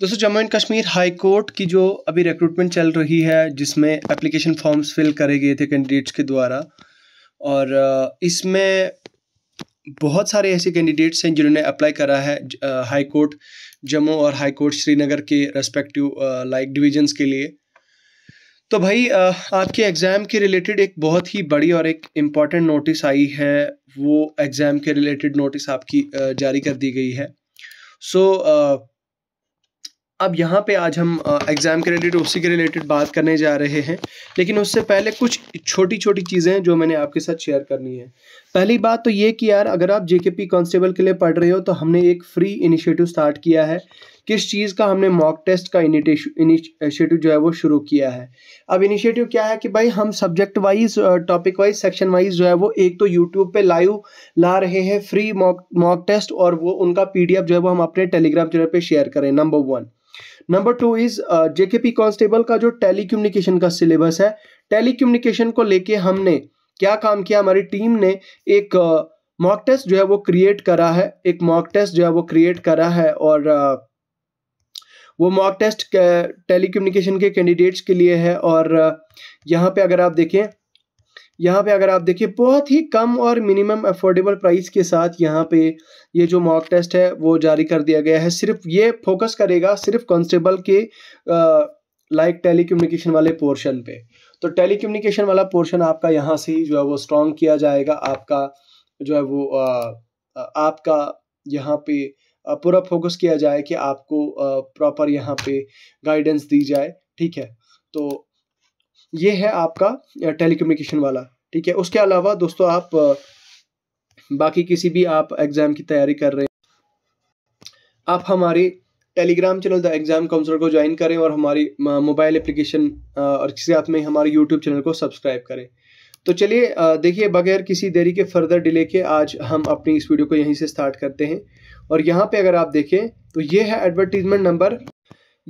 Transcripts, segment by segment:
दोस्तों Jammu and Kashmir high court की जो अभी रिक्रूटमेंट चल रही है जिसमें एप्लीकेशन फॉर्म्स फिल करे गए थे कैंडिडेट्स के द्वारा और इसमें बहुत सारे ऐसे कैंडिडेट्स हैं जिन्होंने अप्लाई करा है हाई कोर्ट जम्मू और हाई कोर्ट श्रीनगर के रेस्पेक्टिव लाइक डिविजन्स के लिए तो भाई आपके एग्ज़ाम के रिलेटेड एक बहुत ही बड़ी और एक इम्पॉर्टेंट नोटिस आई है वो एग्ज़ाम के रिलेटेड नोटिस आपकी जारी कर दी गई है सो so, अब यहाँ पे आज हम एग्ज़ाम के रिलेटेड उसी के रिलेटेड बात करने जा रहे हैं लेकिन उससे पहले कुछ छोटी छोटी चीज़ें जो मैंने आपके साथ शेयर करनी है पहली बात तो ये कि यार अगर आप पी कांस्टेबल के लिए पढ़ रहे हो तो हमने एक फ्री इनिशिएटिव स्टार्ट किया है किस चीज़ का हमने मॉक टेस्ट का इनिशिएटिव जो है वो शुरू किया है अब इनिशिएटिव क्या है कि भाई हम subject wise topic wise section wise जो है वो एक तो यूट्यूब पे लाइव ला रहे हैं फ्री मॉक मॉक टेस्ट और वो उनका पीडीएफ जो है वो हम अपने टेलीग्राम चैनल पे शेयर करें number one number two is P constable का जो टेली कम्युनिकेशन का सिलेबस है टेली कम्युनिकेशन को लेके हमने क्या काम किया हमारी टीम ने एक मॉक uh, टेस्ट जो है वो क्रिएट करा है एक मॉक टेस्ट जो है वो क्रिएट करा है और uh, वो मॉक टेस्ट कम्युनिकेशन के कैंडिडेट्स के लिए है और uh, यहाँ पे अगर आप देखें यहाँ पे अगर आप देखिए बहुत ही कम और मिनिमम अफोर्डेबल प्राइस के साथ यहाँ पे ये जो मॉक टेस्ट है वो जारी कर दिया गया है सिर्फ ये फोकस करेगा सिर्फ कांस्टेबल के लाइक uh, कम्युनिकेशन वाले पोर्शन पे तो कम्युनिकेशन वाला पोर्शन आपका यहाँ से ही जो है वो स्ट्रॉन्ग किया जाएगा आपका जो है वो आ, uh, आपका यहाँ पे पूरा फोकस किया जाए कि आपको प्रॉपर यहाँ पे गाइडेंस दी जाए ठीक है तो ये है आपका टेलीकम्युनिकेशन वाला ठीक है उसके अलावा दोस्तों आप बाकी किसी भी आप एग्ज़ाम की तैयारी कर रहे हैं आप हमारी Telegram channel the exam counsellor को ज्वाइन करें और हमारी मोबाइल एप्लीकेशन और साथ में हमारे यूट्यूब चैनल को सब्सक्राइब करें तो चलिए देखिए बगैर किसी देरी के फर्दर डिले के आज हम अपनी इस वीडियो को यहीं से स्टार्ट करते हैं और यहाँ पे अगर आप देखें तो ये है एडवर्टीजमेंट नंबर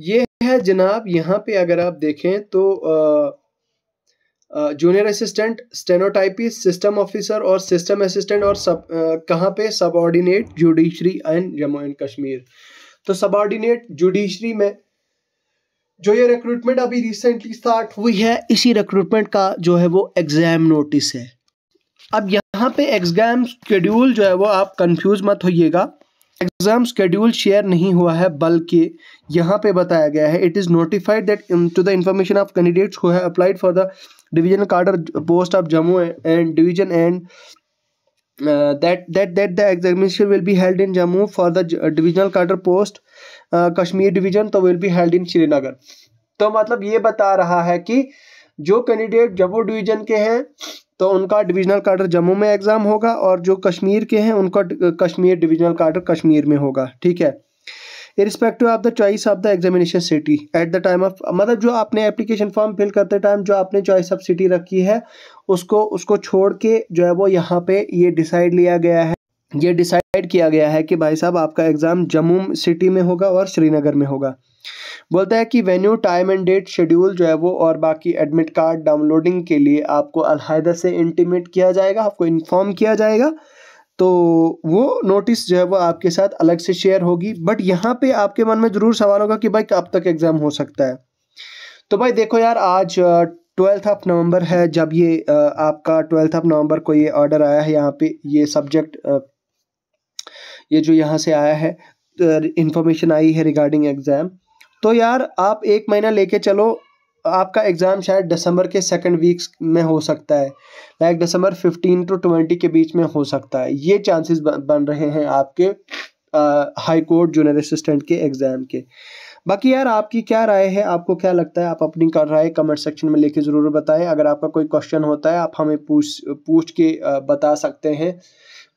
ये है जनाब यहाँ पे अगर आप देखें तो junior assistant stenotypist system officer और सिस्टम असिस्टेंट और सब कहाँ पे ordinate judiciary and Jammu and Kashmir तो सब ऑर्डिनेट जुडिशरी में जो ये रिक्रूटमेंट अभी रिसेंटली स्टार्ट हुई है इसी रिक्रूटमेंट का जो है वो एग्ज़ाम नोटिस है अब यहाँ पे एग्ज़ाम शेड्यूल जो है वो आप कंफ्यूज मत होइएगा एग्जाम शेड्यूल शेयर नहीं हुआ है बल्कि यहाँ पे बताया गया है it is notified that to the information of candidates who have applied for the division cadre post of Jammu and division and that that that the examination will be held in Jammu for the divisional cadre post Kashmir division तो will be held in Srinagar तो मतलब ये बता रहा है कि जो candidate Jammu division के हैं तो उनका डिवीजनल कार्डर जम्मू में एग्ज़ाम होगा और जो कश्मीर के हैं उनका कश्मीर डिवीजनल कार्डर कश्मीर में होगा ठीक है irrespective of the choice of the examination city at the time of मतलब जो आपने एप्लीकेशन फॉर्म फिल करते टाइम जो आपने चॉइस ऑफ सिटी रखी है उसको उसको छोड़ के जो है वो यहाँ पे ये डिसाइड लिया गया है ये डिसाइड किया गया है कि भाई साहब आपका एग्ज़ाम जम्मू सिटी में होगा और श्रीनगर में होगा बोलता है कि venue time and date schedule जो है वो और बाकी एडमिट कार्ड डाउनलोडिंग के लिए आपको अलहदा से इंटीमेट किया जाएगा आपको इन्फॉर्म किया जाएगा तो वो नोटिस जो है वो आपके साथ अलग से शेयर होगी बट यहाँ पे आपके मन में ज़रूर सवाल होगा कि भाई कब तक एग्ज़ाम हो सकता है तो भाई देखो यार आज ट्वेल्थ ऑफ नवंबर है जब ये आपका ट्वेल्थ ऑफ नवंबर को ये ऑर्डर आया है यहाँ पे ये सब्जेक्ट ये जो यहाँ से आया है इन्फॉर्मेशन आई है रिगार्डिंग एग्ज़ाम तो यार आप एक महीना लेके चलो आपका एग्ज़ाम शायद दिसंबर के सेकंड वीक्स में हो सकता है like December fifteen to twenty के बीच में हो सकता है ये चांसेस बन रहे हैं आपके हाई कोर्ट जूनियर असिस्टेंट के एग्ज़ाम के बाकी यार आपकी क्या राय है आपको क्या लगता है आप अपनी राय कमेंट सेक्शन में लेके ज़रूर बताएं अगर आपका कोई क्वेश्चन होता है आप हमें पूछ पूछ के बता सकते हैं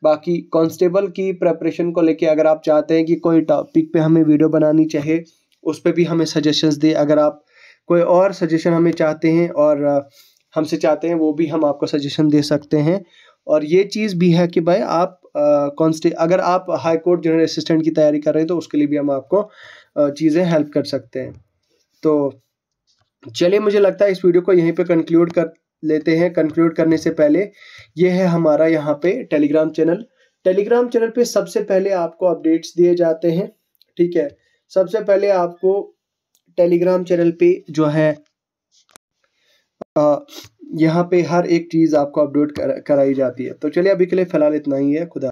बाकी कांस्टेबल की प्रेपरेशन को लेके अगर आप चाहते हैं कि कोई टॉपिक पे हमें वीडियो बनानी चाहिए उस पर भी हमें सजेशंस दें अगर आप कोई और सजेशन हमें चाहते हैं और हमसे चाहते हैं वो भी हम आपको सजेशन दे सकते हैं और ये चीज़ भी है कि भाई आप कॉन्स्टे अगर आप हाई कोर्ट जनरल असिस्टेंट की तैयारी कर रहे हैं तो उसके लिए भी हम आपको चीज़ें हेल्प कर सकते हैं तो चलिए मुझे लगता है इस वीडियो को यहीं पे कंक्लूड कर लेते हैं कंक्लूड करने से पहले ये है हमारा यहाँ पे टेलीग्राम चैनल टेलीग्राम चैनल पे सबसे पहले आपको अपडेट्स दिए जाते हैं ठीक है सबसे पहले आपको टेलीग्राम चैनल पे जो है यहाँ पे हर एक चीज़ आपको अपडेट कराई जाती है तो चलिए अभी के लिए फ़िलहाल इतना ही है खुदा